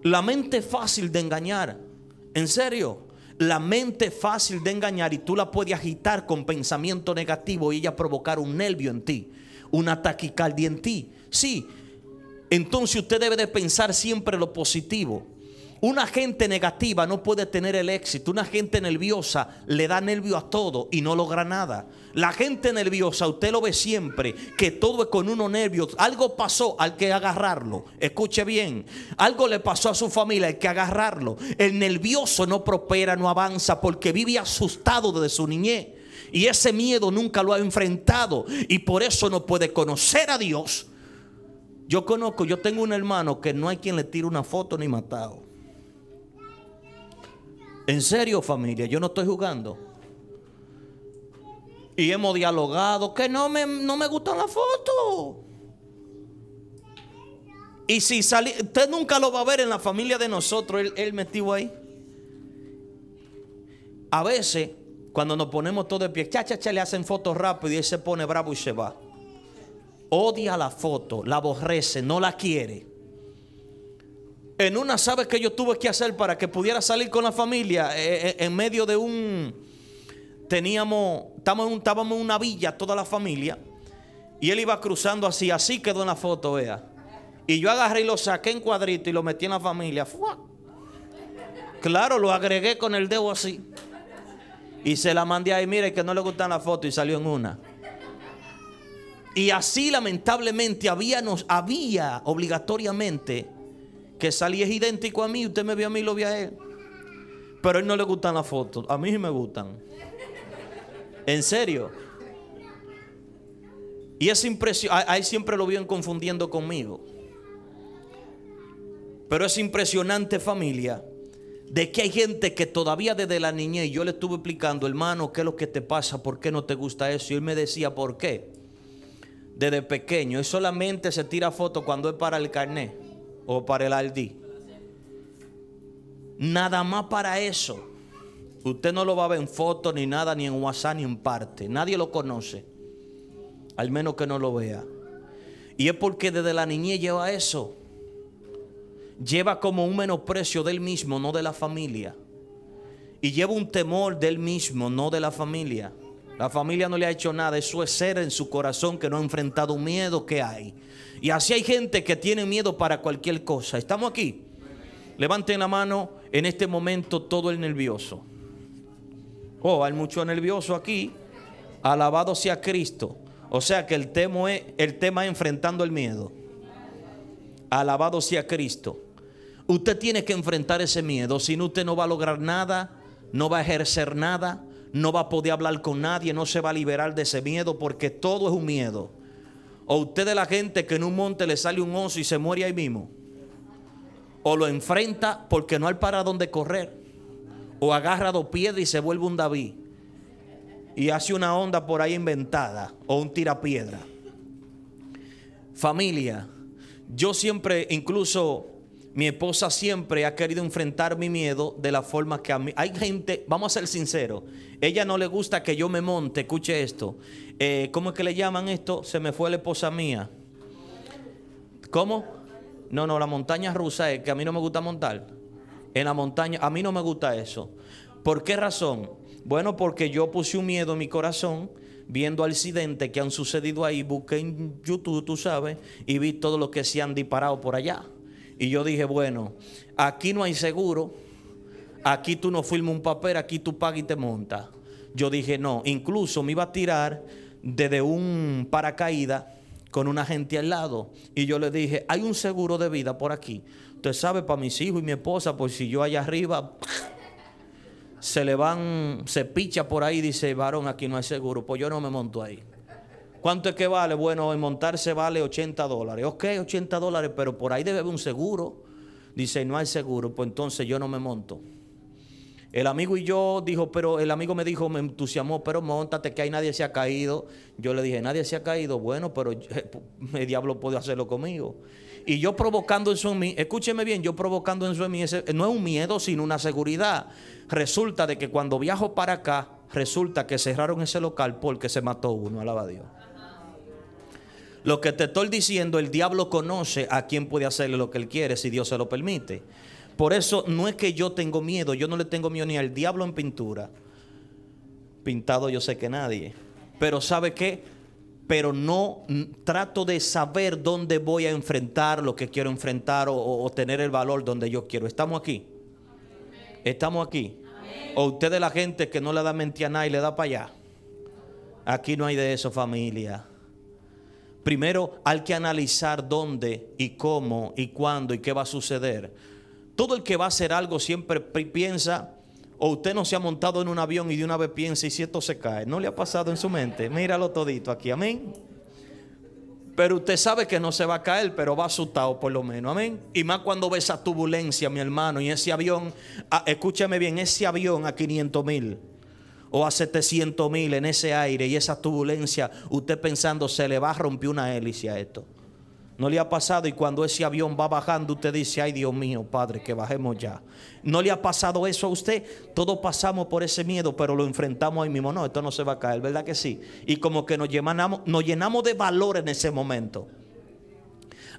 La mente fácil de engañar. En serio, la mente es fácil de engañar y tú la puedes agitar con pensamiento negativo y ella provocar un nervio en ti una taquicardia en ti. Sí, entonces usted debe de pensar siempre lo positivo. Una gente negativa no puede tener el éxito. Una gente nerviosa le da nervio a todo y no logra nada. La gente nerviosa, usted lo ve siempre, que todo es con uno nervios, Algo pasó al que agarrarlo. Escuche bien, algo le pasó a su familia, hay que agarrarlo. El nervioso no prospera, no avanza porque vive asustado desde su niñez. Y ese miedo nunca lo ha enfrentado y por eso no puede conocer a Dios. Yo conozco, yo tengo un hermano que no hay quien le tire una foto ni matado. En serio familia, yo no estoy jugando. Y hemos dialogado que no me, no me gustan las fotos. Y si salí, usted nunca lo va a ver en la familia de nosotros, él, él metido ahí. A veces cuando nos ponemos todos de pie, cha, cha, cha, le hacen fotos rápido y él se pone bravo y se va. Odia la foto, la aborrece, no la quiere. En una, sabe que yo tuve que hacer para que pudiera salir con la familia? Eh, eh, en medio de un. Teníamos. Estábamos en, estábamos en una villa, toda la familia. Y él iba cruzando así, así quedó en la foto, vea. Y yo agarré y lo saqué en cuadrito y lo metí en la familia. Claro, lo agregué con el dedo así. Y se la mandé ahí, mire que no le gustan las fotos y salió en una. Y así lamentablemente había, nos, había obligatoriamente que salía es idéntico a mí, usted me vio a mí, lo vio a él. Pero a él no le gustan las fotos, a mí sí me gustan. En serio. Y es impresionante, ahí siempre lo vio confundiendo conmigo. Pero es impresionante familia de que hay gente que todavía desde la niñez yo le estuve explicando, hermano, ¿qué es lo que te pasa? ¿Por qué no te gusta eso? Y él me decía, ¿por qué? Desde pequeño, él solamente se tira foto cuando es para el carnet o para el aldi Nada más para eso. Usted no lo va a ver en foto, ni nada, ni en WhatsApp, ni en parte. Nadie lo conoce. Al menos que no lo vea. Y es porque desde la niñez lleva eso lleva como un menosprecio del mismo, no de la familia. Y lleva un temor del mismo, no de la familia. La familia no le ha hecho nada, eso es ser en su corazón que no ha enfrentado un miedo que hay. Y así hay gente que tiene miedo para cualquier cosa. ¿Estamos aquí? Levanten la mano en este momento todo el nervioso. Oh, hay mucho nervioso aquí. Alabado sea Cristo. O sea que el tema es, el tema es enfrentando el miedo. Alabado sea Cristo. Usted tiene que enfrentar ese miedo, si no usted no va a lograr nada, no va a ejercer nada, no va a poder hablar con nadie, no se va a liberar de ese miedo porque todo es un miedo. O usted de la gente que en un monte le sale un oso y se muere ahí mismo. O lo enfrenta porque no hay para dónde correr. O agarra dos piedras y se vuelve un David. Y hace una onda por ahí inventada. O un tirapiedra. Familia. Yo siempre incluso mi esposa siempre ha querido enfrentar mi miedo de la forma que a mí... Hay gente, vamos a ser sinceros, ella no le gusta que yo me monte, escuche esto. Eh, ¿Cómo es que le llaman esto? Se me fue la esposa mía. ¿Cómo? No, no, la montaña rusa es que a mí no me gusta montar. En la montaña, a mí no me gusta eso. ¿Por qué razón? Bueno, porque yo puse un miedo en mi corazón viendo accidentes que han sucedido ahí, busqué en YouTube, tú sabes, y vi todo lo que se han disparado por allá. Y yo dije, bueno, aquí no hay seguro, aquí tú no firmas un papel, aquí tú pagas y te montas. Yo dije, no, incluso me iba a tirar desde un paracaída con una gente al lado. Y yo le dije, hay un seguro de vida por aquí. Usted sabe, para mis hijos y mi esposa, pues si yo allá arriba se le van, se picha por ahí dice, varón, aquí no hay seguro. Pues yo no me monto ahí. ¿Cuánto es que vale? Bueno, en montarse vale 80 dólares. Ok, 80 dólares, pero por ahí debe haber un seguro. Dice, no hay seguro, pues entonces yo no me monto. El amigo y yo dijo, pero el amigo me dijo, me entusiasmó, pero montate que ahí nadie se ha caído. Yo le dije, nadie se ha caído, bueno, pero el pues, diablo puede hacerlo conmigo. Y yo provocando en en mí, escúcheme bien, yo provocando en su no es un miedo, sino una seguridad. Resulta de que cuando viajo para acá, resulta que cerraron ese local porque se mató uno, alaba a Dios. Lo que te estoy diciendo, el diablo conoce a quien puede hacerle lo que él quiere si Dios se lo permite. Por eso no es que yo tengo miedo, yo no le tengo miedo ni al diablo en pintura. Pintado yo sé que nadie. Pero ¿sabe qué? Pero no trato de saber dónde voy a enfrentar lo que quiero enfrentar o, tener el valor donde yo quiero. Estamos aquí. Estamos aquí. O ustedes la gente que no le da mentira a nadie y le da para allá. Aquí no hay de eso familia. Primero hay que analizar dónde y cómo y cuándo y qué va a suceder. Todo el que va a hacer algo siempre piensa, o usted no se ha montado en un avión y de una vez piensa, y si esto se cae, no le ha pasado en su mente, míralo todito aquí, amén. Pero usted sabe que no se va a caer, pero va asustado por lo menos, amén. Y más cuando ve esa turbulencia, mi hermano, y ese avión, ah, escúchame bien, ese avión a 500 mil o a 700 mil en ese aire y esa turbulencia, usted pensando se le va a romper una hélice a esto. No le ha pasado y cuando ese avión va bajando usted dice, ay Dios mío, Padre, que bajemos ya. No le ha pasado eso a usted. Todos pasamos por ese miedo, pero lo enfrentamos ahí mismo. No, esto no se va a caer, ¿verdad que sí? Y como que nos llenamos, llenamos de valor en ese momento.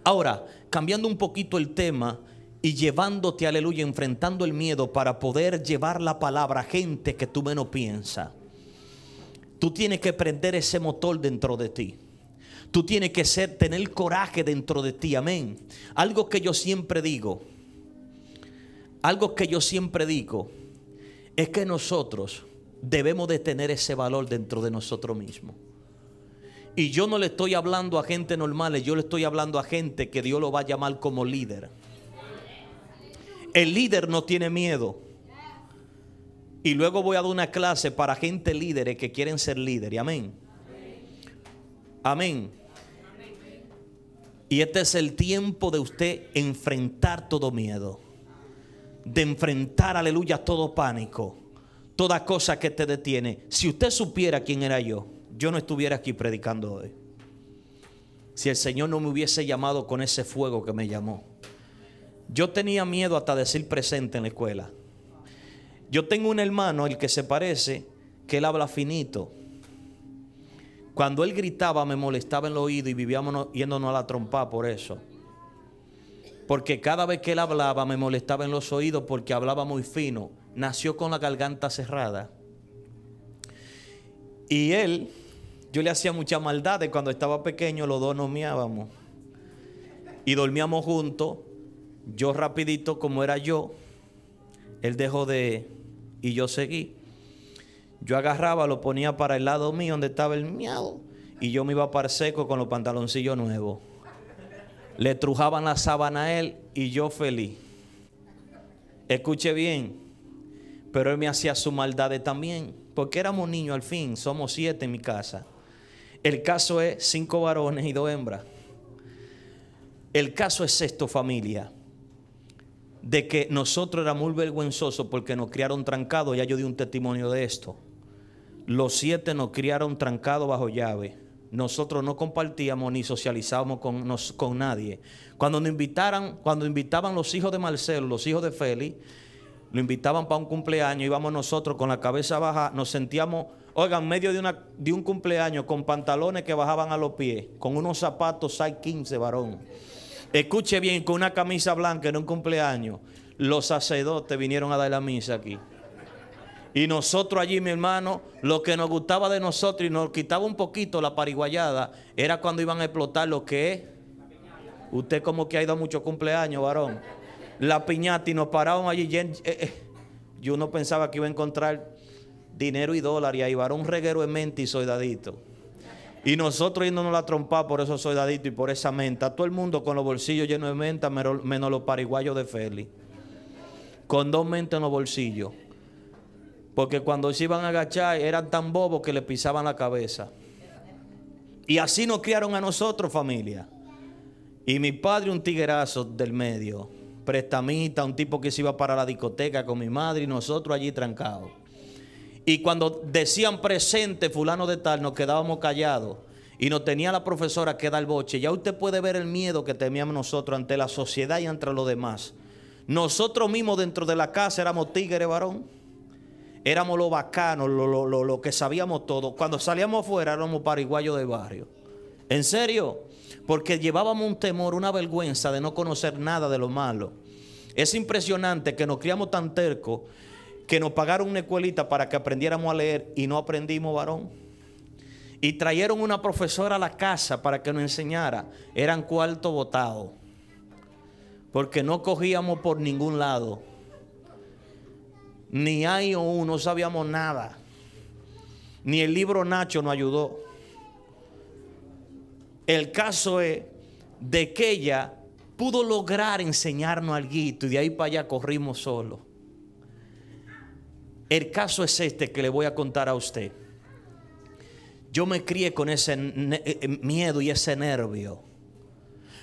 Ahora, cambiando un poquito el tema, y llevándote, aleluya, enfrentando el miedo para poder llevar la palabra a gente que tú menos piensa Tú tienes que prender ese motor dentro de ti. Tú tienes que ser, tener coraje dentro de ti. Amén. Algo que yo siempre digo, algo que yo siempre digo, es que nosotros debemos de tener ese valor dentro de nosotros mismos. Y yo no le estoy hablando a gente normal, yo le estoy hablando a gente que Dios lo va a llamar como líder. El líder no tiene miedo. Y luego voy a dar una clase para gente líder que quieren ser líder. Y amén. Amén. Y este es el tiempo de usted enfrentar todo miedo. De enfrentar, aleluya, todo pánico. Toda cosa que te detiene. Si usted supiera quién era yo, yo no estuviera aquí predicando hoy. Si el Señor no me hubiese llamado con ese fuego que me llamó. Yo tenía miedo hasta decir presente en la escuela. Yo tengo un hermano, el que se parece, que él habla finito. Cuando él gritaba me molestaba en los oídos y vivíamos yéndonos a la trompa por eso. Porque cada vez que él hablaba me molestaba en los oídos porque hablaba muy fino. Nació con la garganta cerrada. Y él, yo le hacía muchas maldades cuando estaba pequeño, los dos nos miábamos. Y dormíamos juntos yo rapidito, como era yo, él dejó de... y yo seguí. Yo agarraba, lo ponía para el lado mío donde estaba el miado y yo me iba para seco con los pantaloncillos nuevos. Le trujaban la sábana a él y yo feliz. Escuche bien, pero él me hacía su maldades también, porque éramos niños al fin, somos siete en mi casa. El caso es cinco varones y dos hembras. El caso es sexto familia de que nosotros éramos muy vergonzosos porque nos criaron trancados. Ya yo di un testimonio de esto. Los siete nos criaron trancados bajo llave. Nosotros no compartíamos ni socializábamos con, con nadie. Cuando nos invitaran, cuando invitaban los hijos de Marcelo, los hijos de Félix, lo invitaban para un cumpleaños, íbamos nosotros con la cabeza baja, nos sentíamos, oigan, en medio de, una, de un cumpleaños con pantalones que bajaban a los pies, con unos zapatos 15 varón. Escuche bien, con una camisa blanca en un cumpleaños, los sacerdotes vinieron a dar la misa aquí. Y nosotros allí, mi hermano, lo que nos gustaba de nosotros y nos quitaba un poquito la pariguayada era cuando iban a explotar lo que es. Usted como que ha ido a muchos cumpleaños, varón. La piñata y nos paraban allí. Eh, eh, yo no pensaba que iba a encontrar dinero y dólares y ahí, varón, reguero en mente y soldadito. Y nosotros yéndonos la trompa por esos soldaditos y por esa menta. Todo el mundo con los bolsillos llenos de menta, menos los pariguayos de Feli. Con dos mentas en los bolsillos. Porque cuando se iban a agachar eran tan bobos que le pisaban la cabeza. Y así nos criaron a nosotros, familia. Y mi padre, un tiguerazo del medio, prestamita, un tipo que se iba para la discoteca con mi madre y nosotros allí trancados. Y cuando decían presente fulano de tal, nos quedábamos callados. Y nos tenía la profesora que da el boche. Ya usted puede ver el miedo que teníamos nosotros ante la sociedad y ante los demás. Nosotros mismos dentro de la casa éramos tigre varón. Éramos los bacanos, lo, lo, lo, que sabíamos todo. Cuando salíamos afuera éramos pariguayos de barrio. En serio, porque llevábamos un temor, una vergüenza de no conocer nada de lo malo. Es impresionante que nos criamos tan tercos que nos pagaron una escuelita para que aprendiéramos a leer y no aprendimos, varón. Y trajeron una profesora a la casa para que nos enseñara. Eran cuarto votado. Porque no cogíamos por ningún lado. Ni hay o uno, no sabíamos nada. Ni el libro Nacho nos ayudó. El caso es de que ella pudo lograr enseñarnos algo y de ahí para allá corrimos solos. El caso es este que le voy a contar a usted. Yo me crié con ese eh, eh, miedo y ese nervio.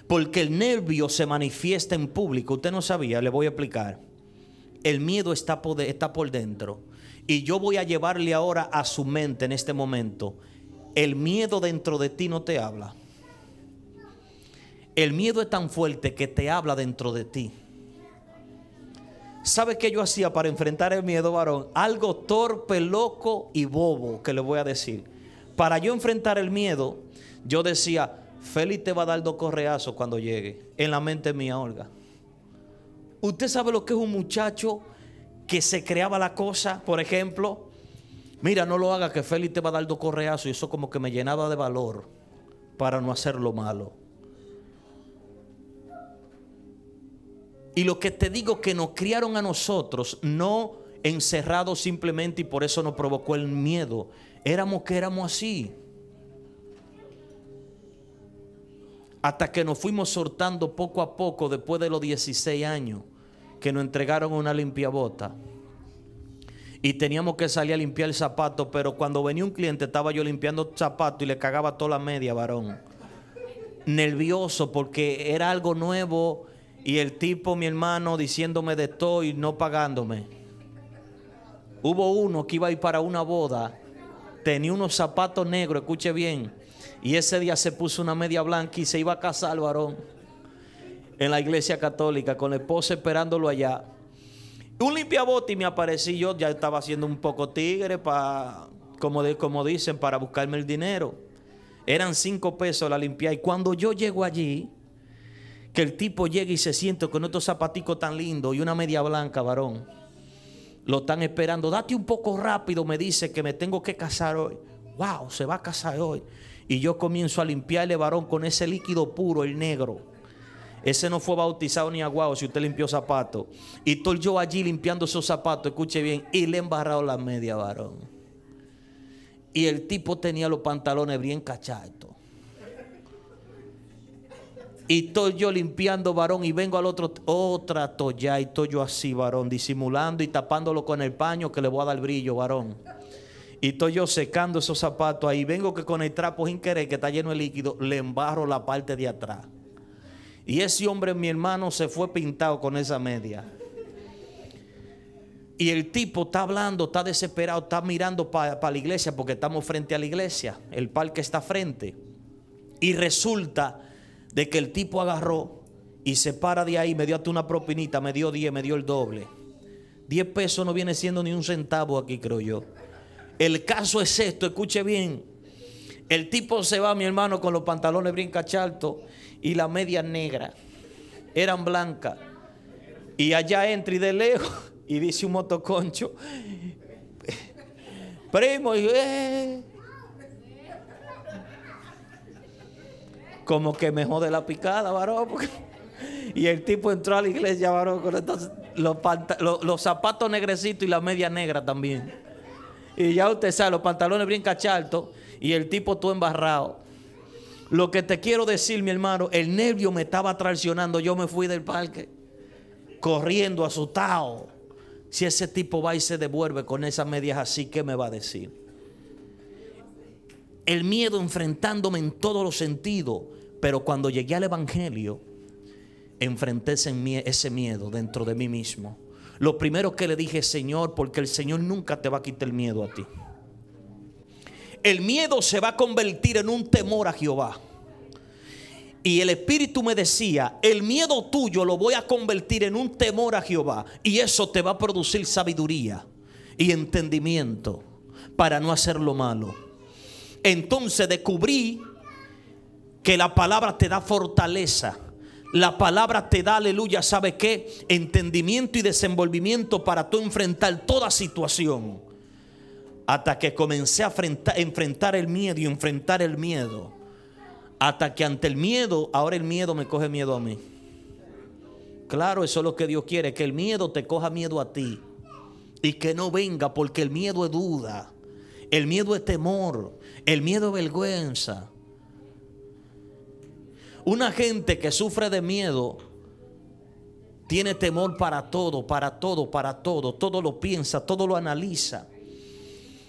Porque el nervio se manifiesta en público. Usted no sabía, le voy a explicar. El miedo está por, está por dentro. Y yo voy a llevarle ahora a su mente en este momento. El miedo dentro de ti no te habla. El miedo es tan fuerte que te habla dentro de ti. ¿Sabe qué yo hacía para enfrentar el miedo, varón? Algo torpe, loco y bobo que le voy a decir. Para yo enfrentar el miedo, yo decía, Félix te va a dar dos correazos cuando llegue. En la mente mía, Olga. ¿Usted sabe lo que es un muchacho que se creaba la cosa, por ejemplo? Mira, no lo haga que Félix te va a dar dos correazos y eso como que me llenaba de valor para no hacer lo malo. Y lo que te digo que nos criaron a nosotros, no encerrados simplemente y por eso nos provocó el miedo. Éramos que éramos así. Hasta que nos fuimos soltando poco a poco después de los 16 años que nos entregaron una limpiabota. Y teníamos que salir a limpiar el zapato, pero cuando venía un cliente estaba yo limpiando zapato y le cagaba toda la media, varón. Nervioso porque era algo nuevo y el tipo, mi hermano, diciéndome de todo y no pagándome. Hubo uno que iba a ir para una boda, tenía unos zapatos negros, escuche bien. Y ese día se puso una media blanca y se iba a casar al varón en la iglesia católica, con la esposa esperándolo allá. Un limpiabote me aparecí yo, ya estaba haciendo un poco tigre para, como, como dicen, para buscarme el dinero. Eran cinco pesos la limpia. Y cuando yo llego allí, que el tipo llegue y se siente con estos zapaticos tan lindo y una media blanca, varón. Lo están esperando. Date un poco rápido, me dice que me tengo que casar hoy. Wow, se va a casar hoy. Y yo comienzo a limpiarle, varón, con ese líquido puro, el negro. Ese no fue bautizado ni aguado si usted limpió zapatos. Y estoy yo allí limpiando esos zapatos, escuche bien, y le he embarrado la media, varón. Y el tipo tenía los pantalones bien cachados. Y estoy yo limpiando, varón, y vengo al otro, otra toya y estoy yo así, varón, disimulando y tapándolo con el paño que le voy a dar brillo, varón. Y estoy yo secando esos zapatos ahí. Vengo que con el trapo sin querer, que está lleno de líquido, le embarro la parte de atrás. Y ese hombre, mi hermano, se fue pintado con esa media. Y el tipo está hablando, está desesperado, está mirando para la iglesia porque estamos frente a la iglesia. El parque está frente. Y resulta de que el tipo agarró y se para de ahí, me dio hasta una propinita, me dio 10, me dio el doble. 10 pesos no viene siendo ni un centavo aquí, creo yo. El caso es esto, escuche bien. El tipo se va, mi hermano, con los pantalones brinca y la media negra. Eran blancas. Y allá entra y de lejos y dice un motoconcho. Primo, y, eh, como que me jode la picada, varón. Y el tipo entró a la iglesia, varón, con los, zapatos negrecitos y la media negra también. Y ya usted sabe, los pantalones bien cachartos y el tipo todo embarrado. Lo que te quiero decir, mi hermano, el nervio me estaba traicionando. Yo me fui del parque corriendo, asustado. Si ese tipo va y se devuelve con esas medias así, ¿qué me va a decir? el miedo enfrentándome en todos los sentidos, pero cuando llegué al Evangelio, enfrenté ese miedo dentro de mí mismo. Lo primero que le dije, Señor, porque el Señor nunca te va a quitar el miedo a ti. El miedo se va a convertir en un temor a Jehová. Y el Espíritu me decía, el miedo tuyo lo voy a convertir en un temor a Jehová. Y eso te va a producir sabiduría y entendimiento para no hacer lo malo. Entonces descubrí que la palabra te da fortaleza. La palabra te da, aleluya, ¿sabe qué? Entendimiento y desenvolvimiento para tú enfrentar toda situación. Hasta que comencé a enfrentar el miedo y enfrentar el miedo. Hasta que ante el miedo, ahora el miedo me coge miedo a mí. Claro, eso es lo que Dios quiere, que el miedo te coja miedo a ti. Y que no venga, porque el miedo es duda. El miedo es temor. El miedo vergüenza. Una gente que sufre de miedo tiene temor para todo, para todo, para todo. Todo lo piensa, todo lo analiza.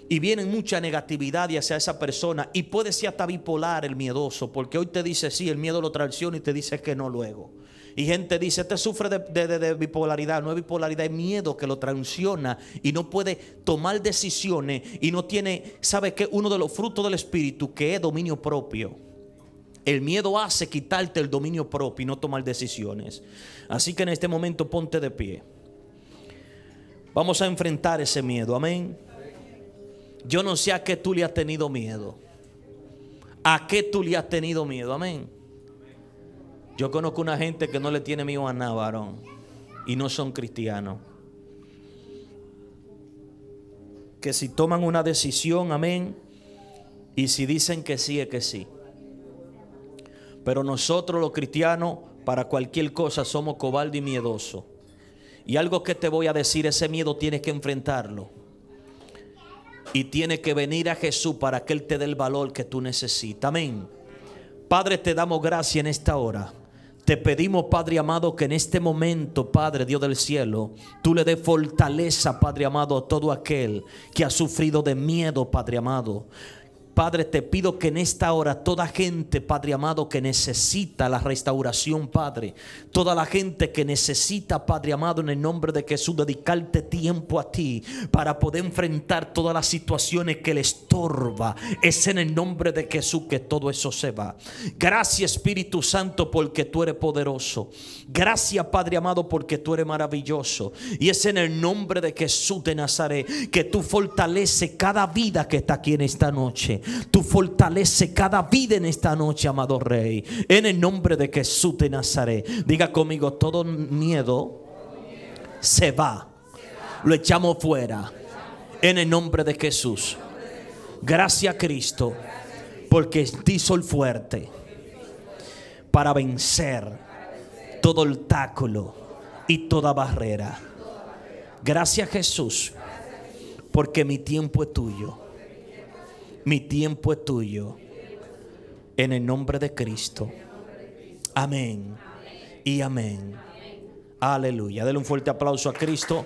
Y viene mucha negatividad hacia esa persona. Y puede ser hasta bipolar el miedoso, porque hoy te dice sí, el miedo lo traiciona y te dice que no luego. Y gente dice, este sufre de, bipolaridad, no es bipolaridad, es miedo que lo traiciona y no puede tomar decisiones y no tiene, ¿sabe qué? Uno de los frutos del espíritu que es dominio propio. El miedo hace quitarte el dominio propio y no tomar decisiones. Así que en este momento ponte de pie. Vamos a enfrentar ese miedo, amén. Yo no sé a qué tú le has tenido miedo. ¿A qué tú le has tenido miedo? Amén. Yo conozco una gente que no le tiene miedo a nada, varón, y no son cristianos. Que si toman una decisión, amén, y si dicen que sí, es que sí. Pero nosotros los cristianos, para cualquier cosa, somos cobardes y miedosos. Y algo que te voy a decir, ese miedo tienes que enfrentarlo. Y tiene que venir a Jesús para que Él te dé el valor que tú necesitas. Amén. Padre, te damos gracia en esta hora. Te pedimos, Padre amado, que en este momento, Padre Dios del cielo, tú le des fortaleza, Padre amado, a todo aquel que ha sufrido de miedo, Padre amado Padre, te pido que en esta hora toda gente, Padre amado, que necesita la restauración, Padre, toda la gente que necesita, Padre amado, en el nombre de Jesús, dedicarte tiempo a ti para poder enfrentar todas las situaciones que le estorba. Es en el nombre de Jesús que todo eso se va. Gracias, Espíritu Santo, porque tú eres poderoso. Gracias, Padre amado, porque tú eres maravilloso. Y es en el nombre de Jesús de Nazaret que tú fortaleces cada vida que está aquí en esta noche. Tú fortalece cada vida en esta noche, amado Rey. En el nombre de Jesús de Nazaret. Diga conmigo, todo miedo se va. Lo echamos fuera. En el nombre de Jesús. Gracias a Cristo. Porque ti soy fuerte. Para vencer todo obstáculo y toda barrera. Gracias Jesús, porque mi tiempo es tuyo. Mi tiempo es tuyo. En el nombre de Cristo. Amén. Y amén. Aleluya. Dele un fuerte aplauso a Cristo.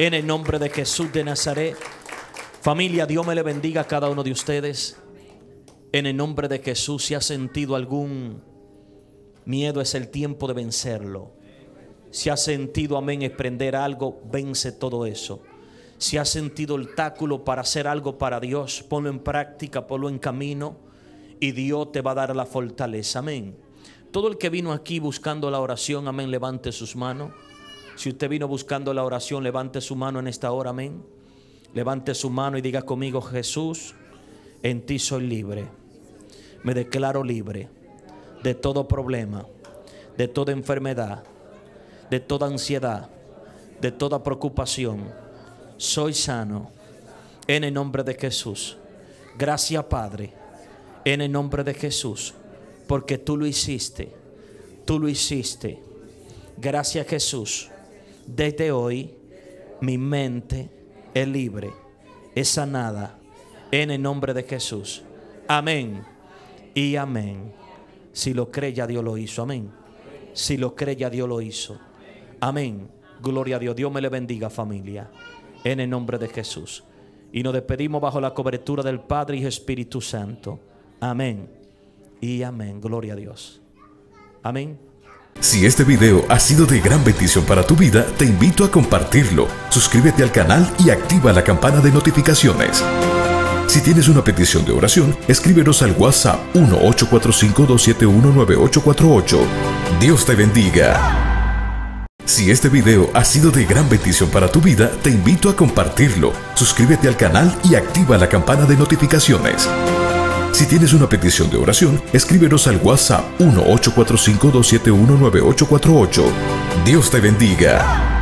En el nombre de Jesús de Nazaret. Familia, Dios me le bendiga a cada uno de ustedes. En el nombre de Jesús, si ha sentido algún miedo, es el tiempo de vencerlo. Si ha sentido, amén, emprender algo, vence todo eso. Si has sentido el táculo para hacer algo para Dios, ponlo en práctica, ponlo en camino y Dios te va a dar la fortaleza. Amén. Todo el que vino aquí buscando la oración, amén, levante sus manos. Si usted vino buscando la oración, levante su mano en esta hora, amén. Levante su mano y diga conmigo, Jesús, en ti soy libre. Me declaro libre de todo problema, de toda enfermedad, de toda ansiedad, de toda preocupación soy sano. En el nombre de Jesús. Gracias Padre. En el nombre de Jesús. Porque tú lo hiciste. Tú lo hiciste. Gracias Jesús. Desde hoy mi mente es libre. Es sanada. En el nombre de Jesús. Amén. Y amén. Si lo cree, ya Dios lo hizo. Amén. Si lo cree, Dios lo hizo. Amén. Gloria a Dios. Dios me le bendiga familia en el nombre de Jesús. Y nos despedimos bajo la cobertura del Padre y Espíritu Santo. Amén. Y amén. Gloria a Dios. Amén. Si este video ha sido de gran bendición para tu vida, te invito a compartirlo. Suscríbete al canal y activa la campana de notificaciones. Si tienes una petición de oración, escríbenos al WhatsApp 1845 271 9848 Dios te bendiga. Si este video ha sido de gran bendición para tu vida, te invito a compartirlo. Suscríbete al canal y activa la campana de notificaciones. Si tienes una petición de oración, escríbenos al WhatsApp 1845 271 9848 Dios te bendiga.